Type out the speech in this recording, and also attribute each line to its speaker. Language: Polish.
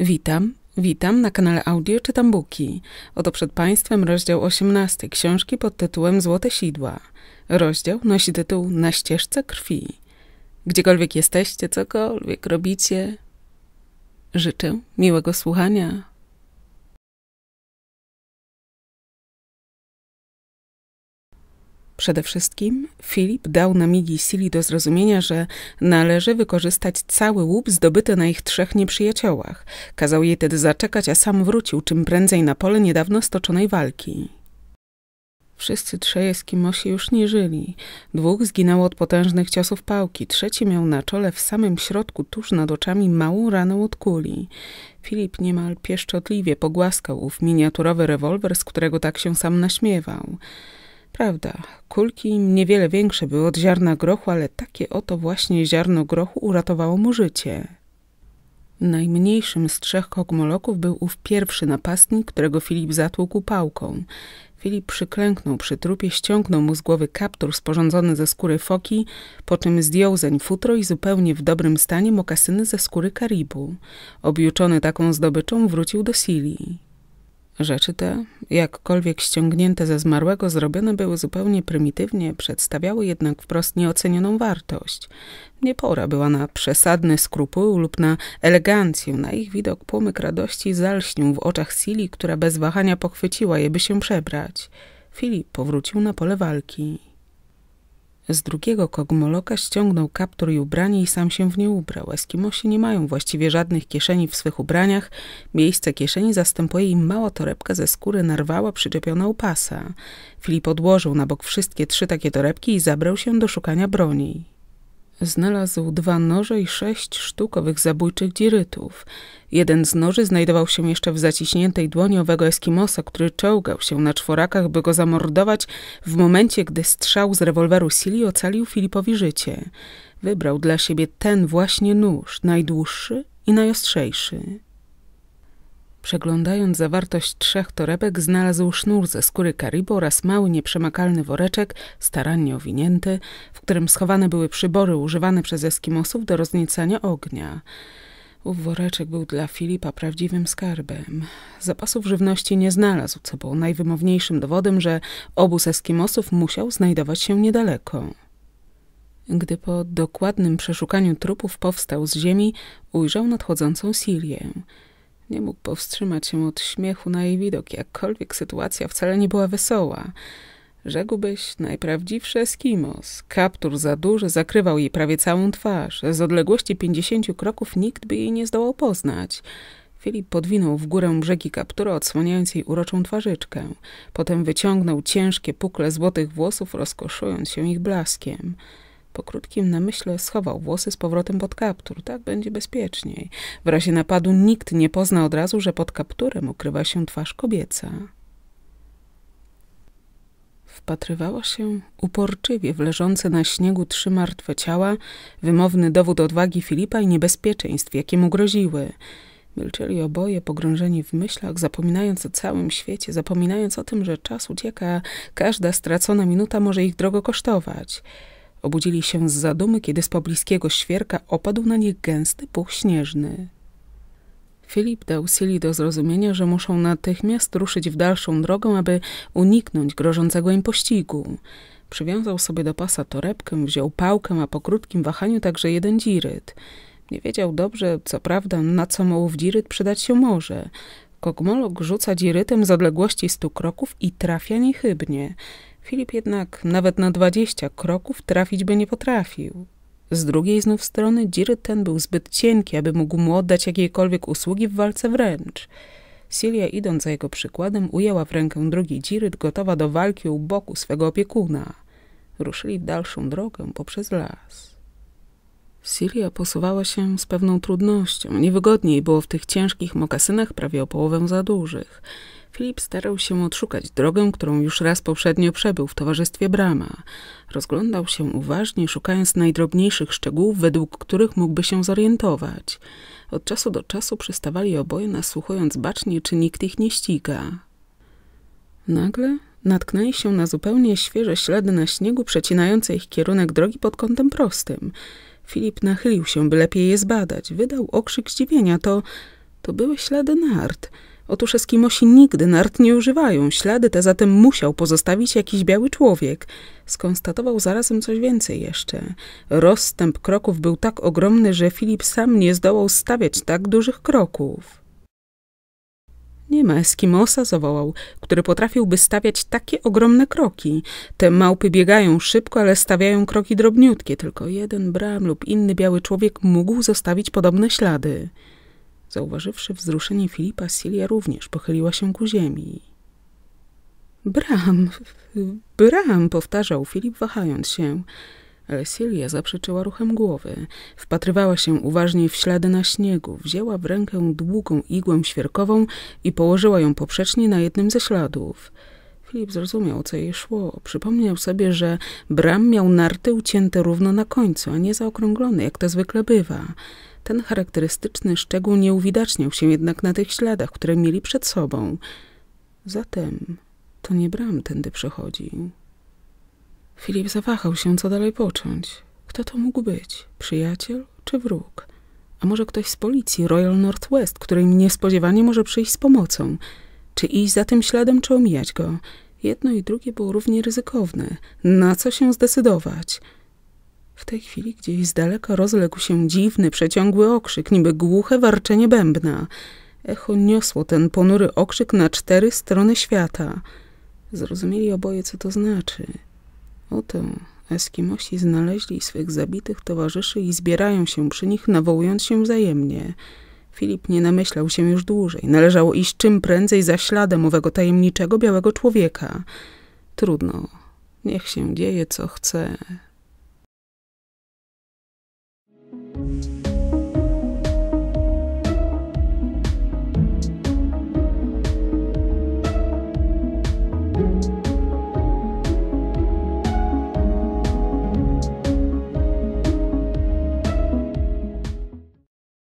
Speaker 1: Witam, witam na kanale Audio Czytam Buki. Oto przed Państwem rozdział 18 książki pod tytułem Złote Sidła. Rozdział nosi tytuł Na ścieżce krwi. Gdziekolwiek jesteście, cokolwiek robicie, życzę miłego słuchania. Przede wszystkim Filip dał Namigi Sili do zrozumienia, że należy wykorzystać cały łup zdobyty na ich trzech nieprzyjaciołach. Kazał jej tedy zaczekać, a sam wrócił czym prędzej na pole niedawno stoczonej walki. Wszyscy trzej Eskimosi już nie żyli. Dwóch zginęło od potężnych ciosów pałki, trzeci miał na czole w samym środku, tuż nad oczami, małą ranę od kuli. Filip niemal pieszczotliwie pogłaskał ów miniaturowy rewolwer, z którego tak się sam naśmiewał. Prawda, kulki niewiele większe były od ziarna grochu, ale takie oto właśnie ziarno grochu uratowało mu życie. Najmniejszym z trzech kogmoloków był ów pierwszy napastnik, którego Filip zatłukł pałką. Filip przyklęknął przy trupie, ściągnął mu z głowy kaptur sporządzony ze skóry foki, po czym zdjął zeń futro i zupełnie w dobrym stanie mokasyny ze skóry karibu. Objuczony taką zdobyczą wrócił do Silii. Rzeczy te, jakkolwiek ściągnięte ze zmarłego, zrobione były zupełnie prymitywnie, przedstawiały jednak wprost nieocenioną wartość. Nie pora była na przesadny skrupuł lub na elegancję. Na ich widok płomyk radości zalśnił w oczach Sili, która bez wahania pochwyciła je, by się przebrać. Filip powrócił na pole walki. Z drugiego kogmoloka ściągnął kaptur i ubranie i sam się w nie ubrał. Eskimosi nie mają właściwie żadnych kieszeni w swych ubraniach. Miejsce kieszeni zastępuje im mała torebka ze skóry narwała przyczepiona u pasa. Filip odłożył na bok wszystkie trzy takie torebki i zabrał się do szukania broni. Znalazł dwa noże i sześć sztukowych zabójczych dzirytów. Jeden z noży znajdował się jeszcze w zaciśniętej dłoni owego Eskimosa, który czołgał się na czworakach, by go zamordować w momencie, gdy strzał z rewolweru Sili ocalił Filipowi życie. Wybrał dla siebie ten właśnie nóż, najdłuższy i najostrzejszy. Przeglądając zawartość trzech torebek, znalazł sznur ze skóry karibu oraz mały, nieprzemakalny woreczek, starannie owinięty, w którym schowane były przybory używane przez Eskimosów do rozniecania ognia. Ów woreczek był dla Filipa prawdziwym skarbem. Zapasów żywności nie znalazł, co było najwymowniejszym dowodem, że obóz Eskimosów musiał znajdować się niedaleko. Gdy po dokładnym przeszukaniu trupów powstał z ziemi, ujrzał nadchodzącą Sirię – nie mógł powstrzymać się od śmiechu na jej widok, jakkolwiek sytuacja wcale nie była wesoła. Rzekłbyś najprawdziwszy Eskimos. Kaptur za duży zakrywał jej prawie całą twarz. Z odległości pięćdziesięciu kroków nikt by jej nie zdołał poznać. Filip podwinął w górę brzegi kaptura, odsłaniając jej uroczą twarzyczkę. Potem wyciągnął ciężkie pukle złotych włosów, rozkoszując się ich blaskiem. Po krótkim namyśle schował włosy z powrotem pod kaptur. Tak będzie bezpieczniej. W razie napadu nikt nie pozna od razu, że pod kapturem ukrywa się twarz kobieca. Wpatrywała się uporczywie w leżące na śniegu trzy martwe ciała, wymowny dowód odwagi Filipa i niebezpieczeństw, jakie mu groziły. Milczeli oboje, pogrążeni w myślach, zapominając o całym świecie, zapominając o tym, że czas ucieka, każda stracona minuta może ich drogo kosztować. Obudzili się z zadumy, kiedy z pobliskiego świerka opadł na nich gęsty puch śnieżny. Filip dał Sili do zrozumienia, że muszą natychmiast ruszyć w dalszą drogę, aby uniknąć grożącego im pościgu. Przywiązał sobie do pasa torebkę, wziął pałkę, a po krótkim wahaniu także jeden dziryt. Nie wiedział dobrze, co prawda, na co mu w dziryt przydać się może. Kogmolog rzuca dzirytem z odległości stu kroków i trafia niechybnie. Filip jednak nawet na dwadzieścia kroków trafić by nie potrafił. Z drugiej znów strony dzir ten był zbyt cienki, aby mógł mu oddać jakiejkolwiek usługi w walce wręcz. Silia, idąc za jego przykładem, ujęła w rękę drugi dziryt, gotowa do walki u boku swego opiekuna. Ruszyli w dalszą drogę poprzez las. Siria posuwała się z pewną trudnością. Niewygodniej było w tych ciężkich mokasynach prawie o połowę za dużych. Filip starał się odszukać drogę, którą już raz poprzednio przebył w towarzystwie Brama. Rozglądał się uważnie, szukając najdrobniejszych szczegółów, według których mógłby się zorientować. Od czasu do czasu przystawali oboje, nasłuchując bacznie, czy nikt ich nie ściga. Nagle natknęli się na zupełnie świeże ślady na śniegu, przecinające ich kierunek drogi pod kątem prostym – Filip nachylił się, by lepiej je zbadać. Wydał okrzyk zdziwienia. To, to były ślady nart. Otóż Eskimosi nigdy nart nie używają. Ślady te zatem musiał pozostawić jakiś biały człowiek. Skonstatował zarazem coś więcej jeszcze. Rozstęp kroków był tak ogromny, że Filip sam nie zdołał stawiać tak dużych kroków. Nie ma Eskimosa, zawołał, który potrafiłby stawiać takie ogromne kroki. Te małpy biegają szybko, ale stawiają kroki drobniutkie. Tylko jeden bram lub inny biały człowiek mógł zostawić podobne ślady. Zauważywszy wzruszenie Filipa, Silia również pochyliła się ku ziemi. Bram, Bram, powtarzał Filip, wahając się. Silja zaprzeczyła ruchem głowy. Wpatrywała się uważnie w ślady na śniegu. Wzięła w rękę długą igłę świerkową i położyła ją poprzecznie na jednym ze śladów. Filip zrozumiał, co jej szło. Przypomniał sobie, że bram miał narty ucięte równo na końcu, a nie zaokrąglone, jak to zwykle bywa. Ten charakterystyczny szczegół nie uwidaczniał się jednak na tych śladach, które mieli przed sobą. Zatem to nie bram tędy przechodził. Filip zawahał się, co dalej począć. Kto to mógł być? Przyjaciel czy wróg? A może ktoś z policji Royal Northwest, której niespodziewanie może przyjść z pomocą? Czy iść za tym śladem, czy omijać go? Jedno i drugie było równie ryzykowne. Na co się zdecydować? W tej chwili gdzieś z daleka rozległ się dziwny, przeciągły okrzyk, niby głuche warczenie bębna. Echo niosło ten ponury okrzyk na cztery strony świata. Zrozumieli oboje, co to znaczy. Oto Eskimosi znaleźli swych zabitych towarzyszy i zbierają się przy nich, nawołując się wzajemnie. Filip nie namyślał się już dłużej. Należało iść czym prędzej za śladem owego tajemniczego białego człowieka. Trudno. Niech się dzieje, co chce.